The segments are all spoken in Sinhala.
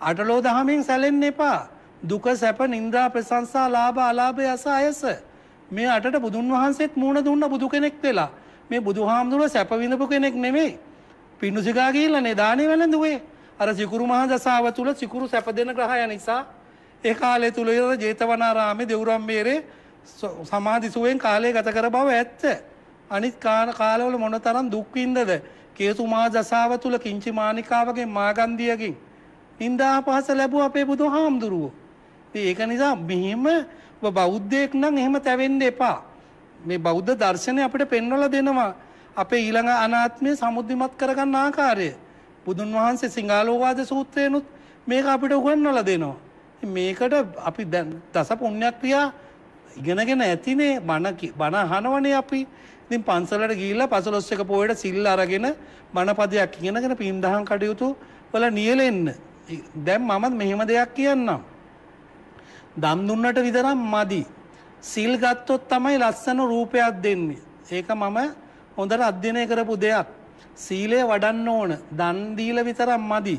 අටලෝ දහමින් සැලෙන්න එපා. දුක සැප නින්දා ප්‍රශංසා ලාභ අලාභය අස අයස. මේ අටට බුදුන් වහන්සේත් මූණ දුන්න බුදු කෙනෙක් වෙලා. මේ බුදුහාමුදුරුව සැප විඳපු කෙනෙක් නෙමෙයි. පිණුසිකා ගිහිල්ලානේ දානේ වැළඳුවේ. අර සිකුරු මහා දසාව තුල සිකුරු සැප දෙන ග්‍රහය නිසා ඒ කාලය තුල ඉඳලා ජේතවනාරාමේ දෙවුරම් මේරේ සමාධිසුවෙන් කාලය ගත කර බව ඇත්ත. අනිත් කාන කාලවල මොනතරම් දුක් විඳද? කේතුමා දසාව තුල කිංචි මානිකාවගේ මාගන්ධියකින් නින්දා අපහාස ලැබුව අපේ බුදුහාමුදුරුවෝ. ඒක නිසා මෙහෙම බෞද්ධයෙක් නම් එහෙම තැවෙන්න එපා. මේ බෞද්ධ දර්ශනය අපිට පෙන්වලා දෙනවා. අපේ ඊළඟ අනාත්මය සමුද්ධිමත් කරගන්න ආකාරය. බුදුන් වහන්සේ සිංහාලෝවාද සූත්‍රයනුත් මේක අපිට උගන්වලා දෙනවා. මේකට අපි දැන් දස පුණ්‍යක්‍රියා ඉගෙනගෙන ඇතිනේ බණ බණ අහනවනේ අපි. ඉතින් පන්සලට ගිහිල්ලා 15 ක පොයට සිල් අරගෙන බණපදයක් ඉගෙනගෙන පින් දහම් කටයුතු වල නියැලෙන්න. දැන් මම මෙහෙම දෙයක් කියන්නම්. දම් දුන්නට විතරක් මදි. සිල් ගත්තොත් තමයි ලස්සන රූපයක් දෙන්නේ. ඒක මම හොඳට අධ්‍යයනය කරපු දෙයක්. සීලය වඩන්න ඕන. දන් දීලා විතරක් මදි.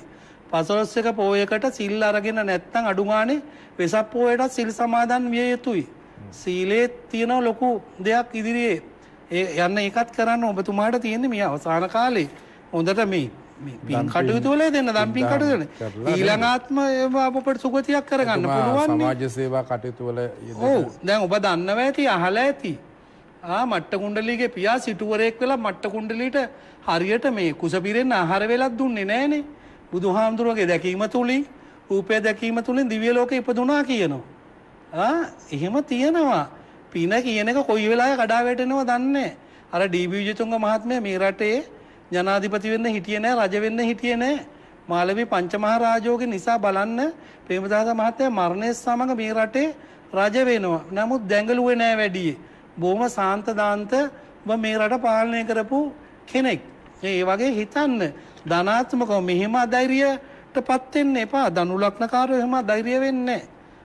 පසළොස්වක පෝයකට සිල් අරගෙන නැත්තම් අඩු ගානේ වෙසක් පෝයට සිල් සමාදන් විය යුතුයි. සීලේ තියෙන ලොකු දෙයක් ඉදිරියේ. ඒ යන්න ඒකත් කරන්න ඔබතුමාට තියෙන්නේ මේ අවසාන කාලේ. හොඳට මේ පින් කටයුතු වල දෙන්න දම් පින් කටයුතු වල ඊළඟාත්ම අපට සුගතියක් කරගන්න පුළුවන් සමාජ සේවා කටයුතු වල ඔව් දැන් ඔබ දන්නව ඇති අහලා ඇති ආ මට්ට කුණ්ඩලීගේ පියා සිටුවරයෙක් වෙලා මට්ට කුණ්ඩලීට හරියට මේ කුසපිරෙන් ආහාර වෙලක් දුන්නේ නැහනේ බුදුහාමුදුරුවගේ දැකීම තුලින් රූපය දැකීම තුලින් දිව්‍ය ලෝකෙ ඉපදුනා කියනවා ආ එහෙම තියෙනවා පින කියන එක කොයි වෙලාවෙ කඩා වැටෙනවද දන්නේ අර ඩී.බී. විජේතුංග මහත්මයා මේ රටේ ජනාධිපති වෙන්න හිටියේ නෑ රජ වෙන්න හිටියේ නෑ මාලවී පංචමහා රාජෝගේ නිසා බලන්න ප්‍රේමදාස මහත්තයා මරණය සමග මේ රටේ රජ වෙනවා. නමුත් දැඟලුවේ නෑ වැඩියේ. බොහොම සාන්ත දාන්තව මේ රට පාලනය කරපු කෙනෙක්. ඒ වගේ හිතන්න ධනාත්මකව මෙහෙම අධෛර්යයටපත් වෙන්න එපා. දනු ලග්නකාරයෝ එහෙම අධෛර්ය වෙන්නේ නෑ.